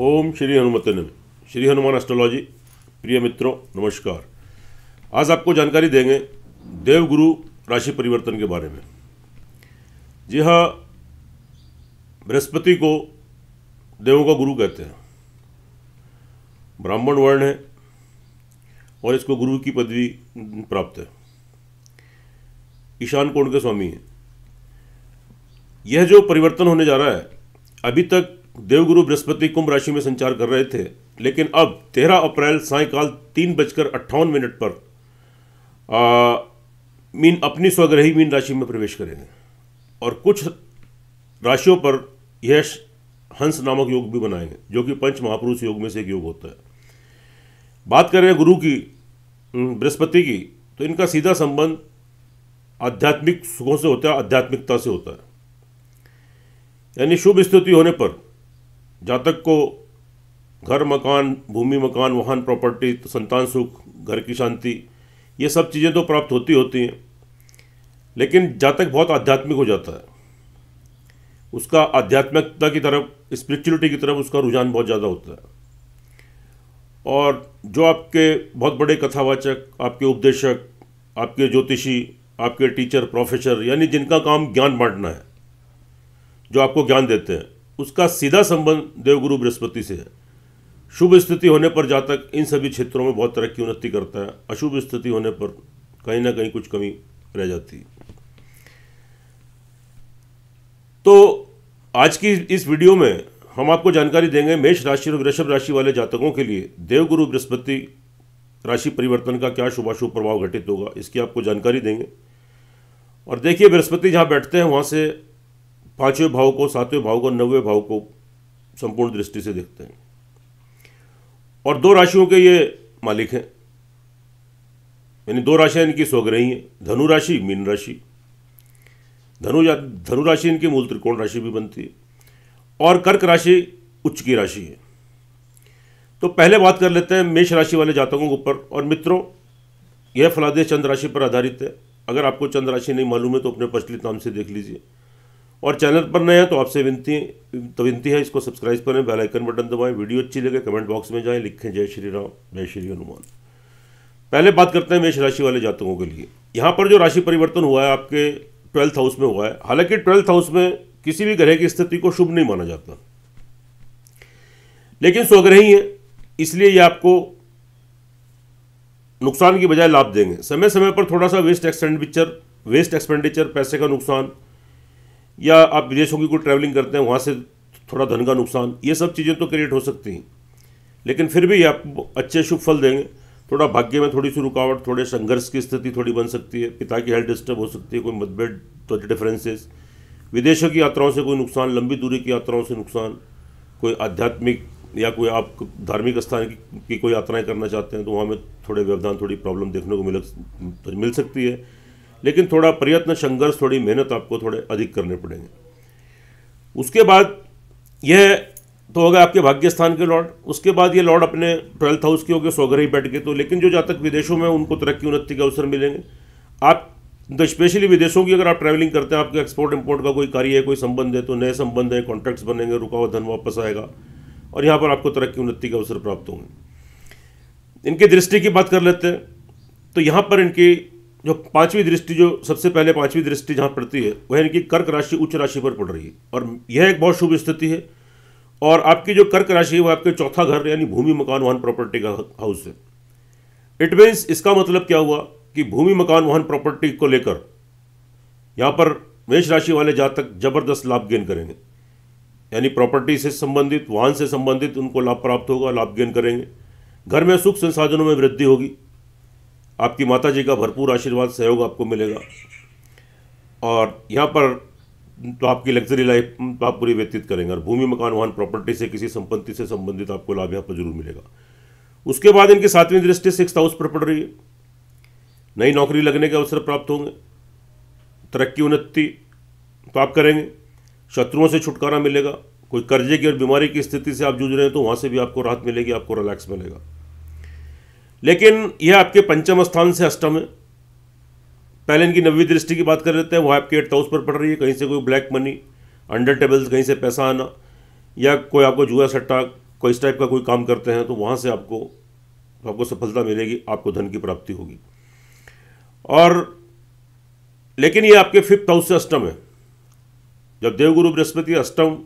ओम श्री हनुमतन श्री हनुमान एस्ट्रोलॉजी प्रिय मित्रों नमस्कार आज आपको जानकारी देंगे देवगुरु राशि परिवर्तन के बारे में जी हाँ बृहस्पति को देवों का गुरु कहते हैं ब्राह्मण वर्ण है और इसको गुरु की पदवी प्राप्त है ईशान कोण के स्वामी है यह जो परिवर्तन होने जा रहा है अभी तक देवगुरु बृहस्पति कुंभ राशि में संचार कर रहे थे लेकिन अब 13 अप्रैल सायकाल तीन बजकर अट्ठावन मिनट पर आ, मीन अपनी स्वग्रही मीन राशि में प्रवेश करेंगे और कुछ राशियों पर यह हंस नामक योग भी बनाएंगे जो कि पंच महापुरुष योग में से एक योग होता है बात कर रहे हैं गुरु की बृहस्पति की तो इनका सीधा संबंध आध्यात्मिक सुखों से होता है आध्यात्मिकता से होता है यानी शुभ स्थिति होने पर जातक को घर मकान भूमि मकान वाहन प्रॉपर्टी तो संतान सुख घर की शांति ये सब चीज़ें तो प्राप्त होती होती हैं लेकिन जातक बहुत आध्यात्मिक हो जाता है उसका आध्यात्मिकता की तरफ स्पिरिचुअलिटी की तरफ उसका रुझान बहुत ज़्यादा होता है और जो आपके बहुत बड़े कथावाचक आपके उपदेशक आपके ज्योतिषी आपके टीचर प्रोफेसर यानी जिनका काम ज्ञान बांटना है जो आपको ज्ञान देते हैं उसका सीधा संबंध देवगुरु बृहस्पति से है शुभ स्थिति होने पर जातक इन सभी क्षेत्रों में बहुत तरह की उन्नति करता है अशुभ स्थिति होने पर कहीं ना कहीं कुछ कमी रह जाती है तो आज की इस वीडियो में हम आपको जानकारी देंगे मेष राशि और वृषभ राशि वाले जातकों के लिए देवगुरु बृहस्पति राशि परिवर्तन का क्या शुभाशुभ प्रभाव घटित होगा इसकी आपको जानकारी देंगे और देखिए बृहस्पति जहाँ बैठते हैं वहाँ से पांचवें भाव को सातवें भाव को नवे भाव को संपूर्ण दृष्टि से देखते हैं और दो राशियों के ये मालिक हैं यानी दो राशियां इनकी सोग रही हैं धनु राशि मीन राशि धनु धनु राशि इनकी मूल त्रिकोण राशि भी बनती है और कर्क राशि उच्च की राशि है तो पहले बात कर लेते हैं मेष राशि वाले जातकों के ऊपर और मित्रों यह फलादेश चंद्र राशि पर आधारित है अगर आपको चंद्र राशि नहीं मालूम है तो अपने प्रचलित नाम से देख लीजिए और चैनल पर नए हैं तो आपसे विनती तो विनती है इसको सब्सक्राइब करें बेल आइकन बटन दबाएं वीडियो अच्छी लगे कमेंट बॉक्स में जाएं लिखें जय श्री राम जय श्री हनुमान पहले बात करते हैं मेष राशि वाले जातकों के लिए यहाँ पर जो राशि परिवर्तन हुआ है आपके ट्वेल्थ हाउस में हुआ है हालांकि ट्वेल्थ हाउस में किसी भी ग्रह की स्थिति को शुभ नहीं माना जाता लेकिन स्वग्रही है इसलिए ये आपको नुकसान की बजाय लाभ देंगे समय समय पर थोड़ा सा वेस्ट एक्सपेंडिचर वेस्ट एक्सपेंडिचर पैसे का नुकसान या आप विदेशों की कोई ट्रैवलिंग करते हैं वहाँ से थोड़ा धन का नुकसान ये सब चीज़ें तो क्रिएट हो सकती हैं लेकिन फिर भी आप अच्छे शुभ फल देंगे थोड़ा भाग्य में थोड़ी सी रुकावट थोड़े संघर्ष की स्थिति थोड़ी बन सकती है पिता की हेल्थ डिस्टर्ब हो सकती है कोई मतभेद तो डिफरेंसेस विदेशों की यात्राओं से कोई नुकसान लंबी दूरी की यात्राओं से नुकसान कोई आध्यात्मिक या कोई आप धार्मिक स्थान की, की कोई यात्राएं करना चाहते हैं तो वहाँ में थोड़े व्यवधान थोड़ी प्रॉब्लम देखने को मिल मिल सकती है लेकिन थोड़ा प्रयत्न संघर्ष थोड़ी मेहनत आपको थोड़े अधिक करने पड़ेंगे उसके बाद यह तो हो गया आपके भाग्य स्थान के लॉर्ड उसके बाद ये लॉर्ड अपने ट्वेल्थ हाउस के हो गए सौगरही बैठ गए तो लेकिन जो जातक विदेशों में उनको तरक्की उन्नति के अवसर मिलेंगे आप तो स्पेशली विदेशों की अगर आप ट्रैवलिंग करते हैं आपके एक्सपोर्ट इम्पोर्ट का कोई कार्य है कोई संबंध है तो नए संबंध है कॉन्ट्रैक्ट्स बनेंगे रुका हुआ धन वापस आएगा और यहाँ पर आपको तरक्की उन्नति के अवसर प्राप्त होंगे इनकी दृष्टि की बात कर लेते हैं तो यहाँ पर इनकी जो पांचवी दृष्टि जो सबसे पहले पांचवी दृष्टि जहाँ पड़ती है वह इनकी कर्क राशि उच्च राशि पर पड़ रही है और यह एक बहुत शुभ स्थिति है और आपकी जो कर्क राशि है वह आपके चौथा घर यानी भूमि मकान वाहन प्रॉपर्टी का हाउस है इट मीन्स इसका मतलब क्या हुआ कि भूमि मकान वाहन प्रॉपर्टी को लेकर यहाँ पर मेष राशि वाले जातक जबरदस्त लाभ गेन करेंगे यानी प्रॉपर्टी से संबंधित वाहन से संबंधित उनको लाभ प्राप्त होगा लाभ गेन करेंगे घर में सुख संसाधनों में वृद्धि होगी आपकी माता जी का भरपूर आशीर्वाद सहयोग आपको मिलेगा और यहाँ पर तो आपकी लग्जरी लाइफ तो आप पूरी व्यतीत करेंगे और भूमि मकान वाहन प्रॉपर्टी से किसी संपत्ति से संबंधित आपको लाभ यहाँ पर जरूर मिलेगा उसके बाद इनकी सातवीं दृष्टि सिक्स हाउस पर पड़ रही है नई नौकरी लगने के अवसर प्राप्त होंगे तरक्की उन्नति तो आप करेंगे शत्रुओं से छुटकारा मिलेगा कोई कर्जे की और बीमारी की स्थिति से आप जूझ रहे हैं तो वहाँ से भी आपको राहत मिलेगी आपको रिलैक्स मिलेगा लेकिन यह आपके पंचम स्थान से अष्टम है पहले इनकी नवी दृष्टि की बात कर लेते हैं वह आपके एट्थ हाउस पर पड़ रही है कहीं से कोई ब्लैक मनी अंडर टेबल्स कहीं से पैसा आना या कोई आपको जुआ सट्टा कोई इस टाइप का कोई काम करते हैं तो वहाँ से आपको तो आपको सफलता मिलेगी आपको धन की प्राप्ति होगी और लेकिन ये आपके फिफ्थ हाउस से अष्टम है जब देवगुरु बृहस्पति अष्टम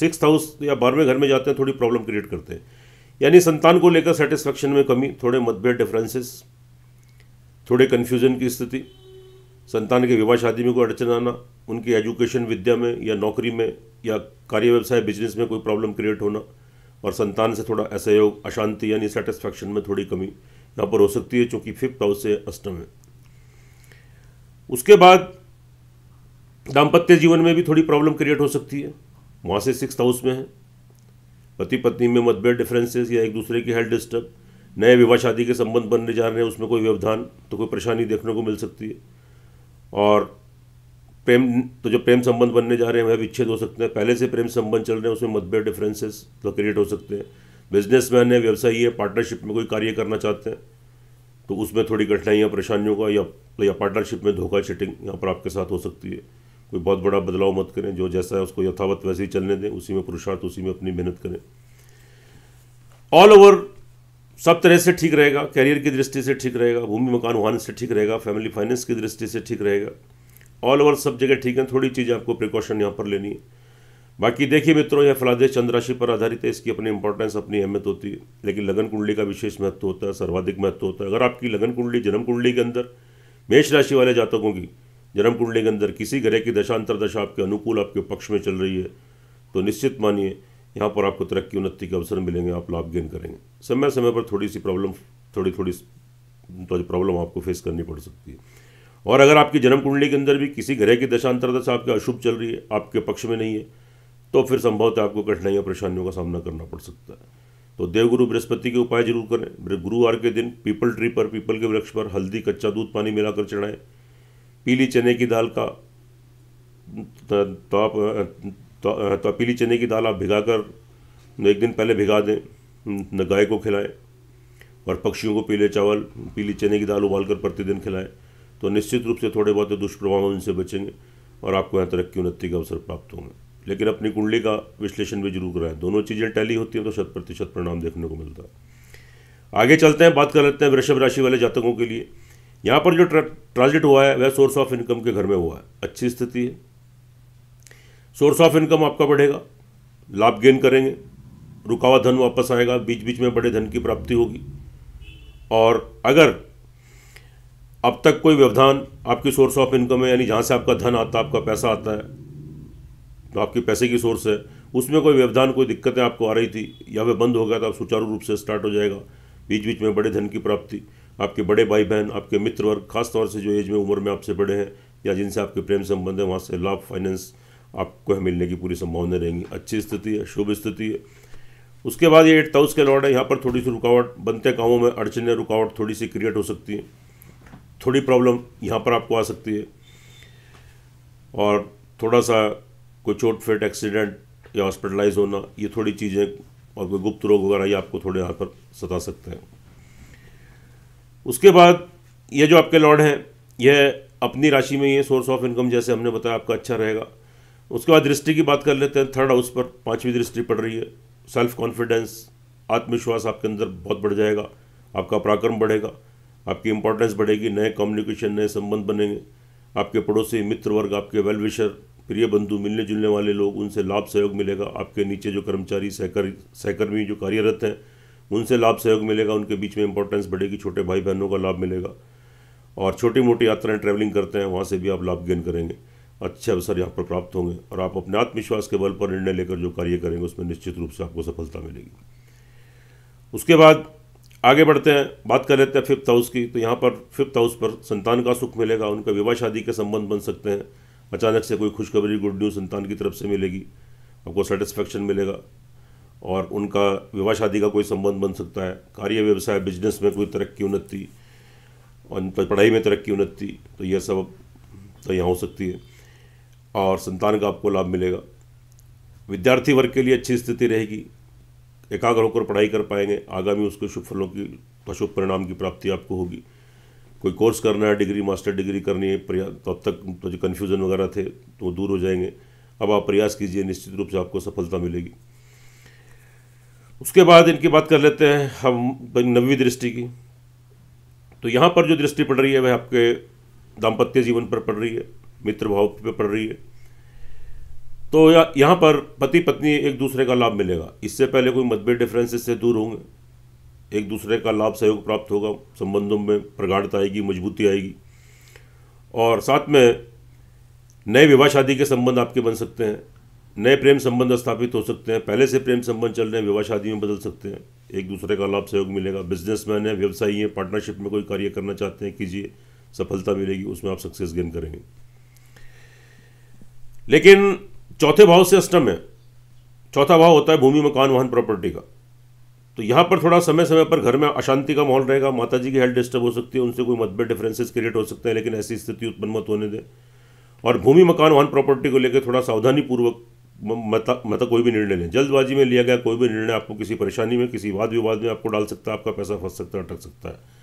सिक्स हाउस या बारहवें घर में जाते हैं थोड़ी प्रॉब्लम क्रिएट करते हैं यानी संतान को लेकर सेटिस्फेक्शन में कमी थोड़े मतभेद डिफरेंसेस थोड़े कन्फ्यूजन की स्थिति संतान के विवाह शादी में कोई अड़चन आना उनकी एजुकेशन विद्या में या नौकरी में या कार्य व्यवसाय बिजनेस में कोई प्रॉब्लम क्रिएट होना और संतान से थोड़ा असहयोग अशांति यानी सेटिस्फैक्शन में थोड़ी कमी यहाँ पर हो सकती है चूँकि फिफ्थ हाउस से अष्टम है उसके बाद दाम्पत्य जीवन में भी थोड़ी प्रॉब्लम क्रिएट हो सकती है वहाँ से सिक्स हाउस में है पति पत्नी में मतभेद डिफरेंसेस या एक दूसरे की हेल्थ डिस्टर्ब नए विवाह शादी के संबंध बनने जा रहे हैं उसमें कोई व्यवधान तो कोई परेशानी देखने को मिल सकती है और प्रेम तो जो प्रेम संबंध बनने जा रहे हैं वह विच्छेद हो सकते हैं पहले से प्रेम संबंध चल रहे हैं उसमें मतभेद डिफरेंसेस तो क्रिएट हो सकते हैं बिजनेसमैन है व्यवसायी है पार्टनरशिप में कोई कार्य करना चाहते हैं तो उसमें थोड़ी कठिनाइयाँ परेशानियों का या, या पार्टनरशिप में धोखा चिटिंग यहाँ पर आपके साथ हो सकती है कोई बहुत बड़ा बदलाव मत करें जो जैसा है उसको यथावत वैसे ही चलने दें उसी में पुरुषार्थ उसी में अपनी मेहनत करें ऑल ओवर सब तरह से ठीक रहेगा कैरियर की दृष्टि से ठीक रहेगा भूमि मकान वाहन से ठीक रहेगा फैमिली फाइनेंस की दृष्टि से ठीक रहेगा ऑल ओवर सब जगह ठीक है थोड़ी चीज़ें आपको प्रिकॉशन यहाँ पर लेनी है बाकी देखिए मित्रों यह फलादेश चंद्राशि पर आधारित है इसकी अपनी इंपॉर्टेंस अपनी अहमियत होती है लेकिन लगन कुंडली का विशेष महत्व होता है सर्वाधिक महत्व होता है अगर आपकी लगन कुंडली जन्म कुंडली के अंदर मेष राशि वाले जातकों की जन्म कुंडली के अंदर किसी ग्रह की दशांतर दशा आपके अनुकूल आपके पक्ष में चल रही है तो निश्चित मानिए यहाँ पर आपको तरक्की उन्नति के अवसर मिलेंगे आप लाभ गेन करेंगे समय समय पर थोड़ी सी प्रॉब्लम थोड़ी थोड़ी तो प्रॉब्लम आपको फेस करनी पड़ सकती है और अगर आपकी जन्म कुंडली के अंदर भी किसी ग्रह की दशांतर दशा आपके अशुभ चल रही है आपके पक्ष में नहीं है तो फिर संभवतः आपको कठिनाइयों परेशानियों का सामना करना पड़ सकता है तो देवगुरु बृहस्पति के उपाय जरूर करें गुरुवार के दिन पीपल ट्री पर पीपल के वृक्ष पर हल्दी कच्चा दूध पानी मिलाकर चढ़ाएं पीली चने की दाल का तो, तो आप तो, तो पीली चने की दाल आप भिगा कर एक दिन पहले भिगा दें गाय को खिलाएं और पक्षियों को पीले चावल पीली चने की दाल उबाल कर प्रतिदिन खिलाएं तो निश्चित रूप से थोड़े बहुत दुष्प्रभाव इनसे बचेंगे और आपको यहाँ तरक्की उन्नति का अवसर प्राप्त होंगे लेकिन अपनी कुंडली का विश्लेषण भी जरूर कराएं दोनों चीज़ें टैली होती हैं तो शत प्रतिशत परिणाम देखने को मिलता है आगे चलते हैं बात कर लेते हैं वृषभ राशि वाले जातकों के लिए यहाँ पर जो ट्रांजिट हुआ है वह सोर्स ऑफ इनकम के घर में हुआ है अच्छी स्थिति है सोर्स ऑफ इनकम आपका बढ़ेगा लाभ गेन करेंगे रुकावा धन वापस आएगा बीच बीच में बड़े धन की प्राप्ति होगी और अगर अब तक कोई व्यवधान आपकी सोर्स ऑफ इनकम है यानी जहाँ से आपका धन आता आपका पैसा आता है तो आपकी पैसे की सोर्स है उसमें कोई व्यवधान कोई दिक्कतें आपको आ रही थी या वह बंद हो गया तो आप सुचारू रूप से स्टार्ट हो जाएगा बीच बीच में बड़े धन की प्राप्ति आपके बड़े भाई बहन आपके मित्र वर्ग खासतौर से जो एज में उम्र में आपसे बड़े हैं या जिनसे आपके प्रेम संबंध है वहाँ से लाभ फाइनेंस आपको मिलने की पूरी संभावना रहेंगी अच्छी स्थिति है शुभ स्थिति है उसके बाद ये एट्थ हाउस के लॉर्ड है यहाँ पर थोड़ी सी रुकावट बनते कामों में अड़चने रुकावट थोड़ी सी क्रिएट हो सकती है थोड़ी प्रॉब्लम यहाँ पर आपको आ सकती है और थोड़ा सा कोई चोट फेट एक्सीडेंट या हॉस्पिटलाइज होना ये थोड़ी चीज़ें और कोई गुप्त रोग वगैरह ये आपको थोड़े यहाँ पर सता सकते हैं उसके बाद ये जो आपके लॉर्ड हैं यह अपनी राशि में ये सोर्स ऑफ इनकम जैसे हमने बताया आपका अच्छा रहेगा उसके बाद दृष्टि की बात कर लेते हैं थर्ड हाउस पर पाँचवीं दृष्टि पड़ रही है सेल्फ कॉन्फिडेंस आत्मविश्वास आपके अंदर बहुत बढ़ जाएगा आपका पराक्रम बढ़ेगा आपकी इंपॉर्टेंस बढ़ेगी नए कम्युनिकेशन नए संबंध बनेंगे आपके पड़ोसी मित्र वर्ग आपके वेल विशर प्रिय बंधु मिलने जुलने वाले लोग उनसे लाभ सहयोग मिलेगा आपके नीचे जो कर्मचारी सहकर्मी जो कार्यरत हैं उनसे लाभ सहयोग मिलेगा उनके बीच में इंपॉर्टेंस बढ़ेगी छोटे भाई बहनों का लाभ मिलेगा और छोटी मोटी यात्राएं ट्रैवलिंग करते हैं वहाँ से भी आप लाभ गेन करेंगे अच्छे अवसर यहाँ पर प्राप्त होंगे और आप अपने आत्मविश्वास के बल पर निर्णय लेकर जो कार्य करेंगे उसमें निश्चित रूप से आपको सफलता मिलेगी उसके बाद आगे बढ़ते हैं बात कर लेते हैं फिफ्थ हाउस की तो यहाँ पर फिफ्थ हाउस पर संतान का सुख मिलेगा उनका विवाह शादी के संबंध बन सकते हैं अचानक से कोई खुशखबरी गुड न्यूज़ संतान की तरफ से मिलेगी आपको सेटिस्फैक्शन मिलेगा और उनका विवाह शादी का कोई संबंध बन सकता है कार्य व्यवसाय बिजनेस में कोई तरक्की उन्नति और पढ़ाई में तरक्की उन्नति तो यह सब तो यहाँ हो सकती है और संतान का आपको लाभ मिलेगा विद्यार्थी वर्ग के लिए अच्छी स्थिति रहेगी एकाग्र होकर पढ़ाई कर पाएंगे आगामी उसके शुभ फलों की अशुभ परिणाम की प्राप्ति आपको होगी कोई कोर्स करना है डिग्री मास्टर डिग्री करनी है प्रयास तो अब तक तो जो कन्फ्यूज़न वगैरह थे तो दूर हो जाएंगे अब आप प्रयास कीजिए निश्चित रूप से आपको सफलता मिलेगी उसके बाद इनकी बात कर लेते हैं हम नवी दृष्टि की तो यहाँ पर जो दृष्टि पड़ रही है वह आपके दाम्पत्य जीवन पर पड़ रही है मित्र भाव पर पड़ रही है तो यहाँ पर पति पत्नी एक दूसरे का लाभ मिलेगा इससे पहले कोई मतभेद डिफरेंस से दूर होंगे एक दूसरे का लाभ सहयोग प्राप्त होगा संबंधों में प्रगाढ़ता आएगी मजबूती आएगी और साथ में नए विवाह शादी के संबंध आपके बन सकते हैं नए प्रेम संबंध स्थापित हो सकते हैं पहले से प्रेम संबंध चल रहे हैं विवाह शादी में बदल सकते हैं एक दूसरे का लाभ सहयोग मिलेगा बिजनेसमैन है व्यवसायी है पार्टनरशिप में कोई कार्य करना चाहते हैं कीजिए सफलता मिलेगी उसमें आप सक्सेस गेन करेंगे लेकिन चौथे भाव से अष्टम है चौथा भाव होता है भूमि मकान वाहन प्रॉपर्टी का तो यहां पर थोड़ा समय समय पर घर में अशांति का माहौल रहेगा माता जी की हेल्थ डिस्टर्ब हो सकती है उनसे कोई मतभेद डिफरेंसेस क्रिएट हो सकते हैं लेकिन ऐसी स्थिति उत्पन्न मत होने दें और भूमि मकान वाहन प्रॉपर्टी को लेकर थोड़ा सावधानीपूर्वक मत मत कोई भी निर्णय लें जल्दबाजी में लिया गया कोई भी निर्णय आपको किसी परेशानी में किसी वाद विवाद में आपको डाल सकता है आपका पैसा फंस सकता है अटक सकता है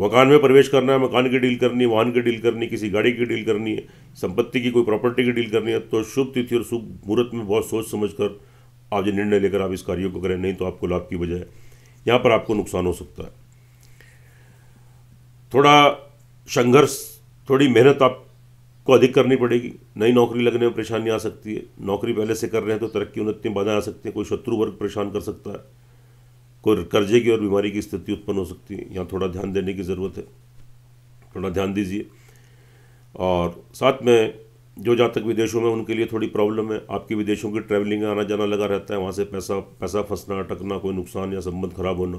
मकान में प्रवेश करना है मकान की डील करनी वाहन की डील करनी किसी गाड़ी की डील करनी है संपत्ति की कोई प्रॉपर्टी की डील करनी है तो शुभ तिथि और शुभ मुहूर्त में बहुत सोच समझ कर आप जो निर्णय लेकर आप इस कार्यों को करें नहीं तो आपको लाभ की बजाय यहाँ पर आपको नुकसान हो सकता है थोड़ा संघर्ष थोड़ी मेहनत आप को अधिक करनी पड़ेगी नई नौकरी लगने में परेशानी आ सकती है नौकरी पहले से कर रहे हैं तो तरक्की उन्नति में बाधाएं आ सकती हैं कोई शत्रु वर्ग परेशान कर सकता है कोई कर्जे की और बीमारी की स्थिति उत्पन्न हो सकती है यहाँ थोड़ा ध्यान देने की ज़रूरत है थोड़ा ध्यान दीजिए और साथ में जो जातक विदेशों में उनके लिए थोड़ी प्रॉब्लम है आपकी विदेशों की ट्रैवलिंग आना जाना लगा रहता है वहाँ से पैसा पैसा फंसना अटकना कोई नुकसान या संबंध खराब होना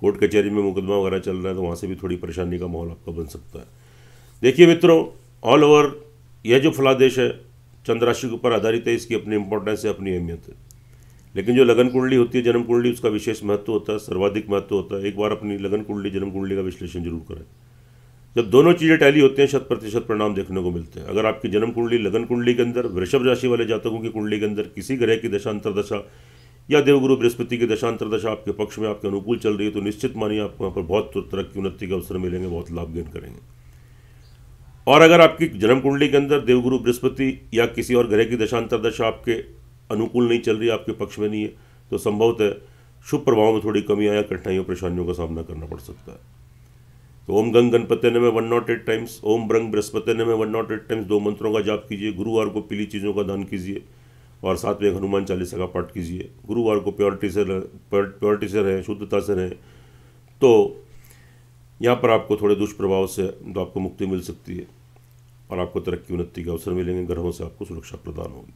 कोर्ट कचहरी में मुकदमा वगैरह चल रहा है तो वहाँ से भी थोड़ी परेशानी का माहौल आपका बन सकता है देखिए मित्रों ऑल ओवर यह जो फला देश है चंद्र राशि के ऊपर आधारित है इसकी अपनी इंपॉर्टेंस है अपनी अहमियत है लेकिन जो लगन कुंडली होती है जन्म कुंडली उसका विशेष महत्व होता है सर्वाधिक महत्व होता है एक बार अपनी लगन कुंडली जन्म कुंडली का विश्लेषण जरूर करें जब दोनों चीज़ें टैली होती हैं शत प्रतिशत परिणाम देखने को मिलते हैं अगर आपकी जन्म कुंडली लगन कुंडली के अंदर वृषभ राशि वाले जातकों की कुंडली के अंदर किसी ग्रह की दशा या देवगुरु बृहस्पति की दशांतर दशा आपके पक्ष में आपके अनुकूल चल रही है तो निश्चित मानिए आपको यहाँ पर बहुत तरक्की उन्नति के अवसर मिलेंगे बहुत लाभ गेन करेंगे और अगर आपकी जन्म कुंडली के अंदर देवगुरु बृहस्पति या किसी और ग्रह की दशांतर दशा आपके अनुकूल नहीं चल रही आपके पक्ष में नहीं है तो संभवतः शुभ प्रभाव में थोड़ी कमी आया कठिनाइयों परेशानियों का सामना करना पड़ सकता है तो ओम गंग गणपत्य ने में वन नॉट एट टाइम्स ओम ब्रंग बृहस्पत्य ने में वन नॉट एट टाइम्स दो मंत्रों का जाप कीजिए गुरुवार को पीली चीज़ों का दान कीजिए और साथ में हनुमान चालीसा का पाठ कीजिए गुरुवार को प्योरिटी से प्योरिटी से रहें शुद्धता से रहें तो यहाँ पर आपको थोड़े दुष्प्रभाव से तो आपको मुक्ति मिल सकती है और आपको तरक्की उन्नति के अवसर मिलेंगे ग्रहों से आपको सुरक्षा प्रदान होगी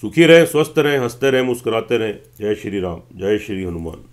सुखी रहें स्वस्थ रहें हंसते रहें मुस्कुराते रहें जय श्री राम जय श्री हनुमान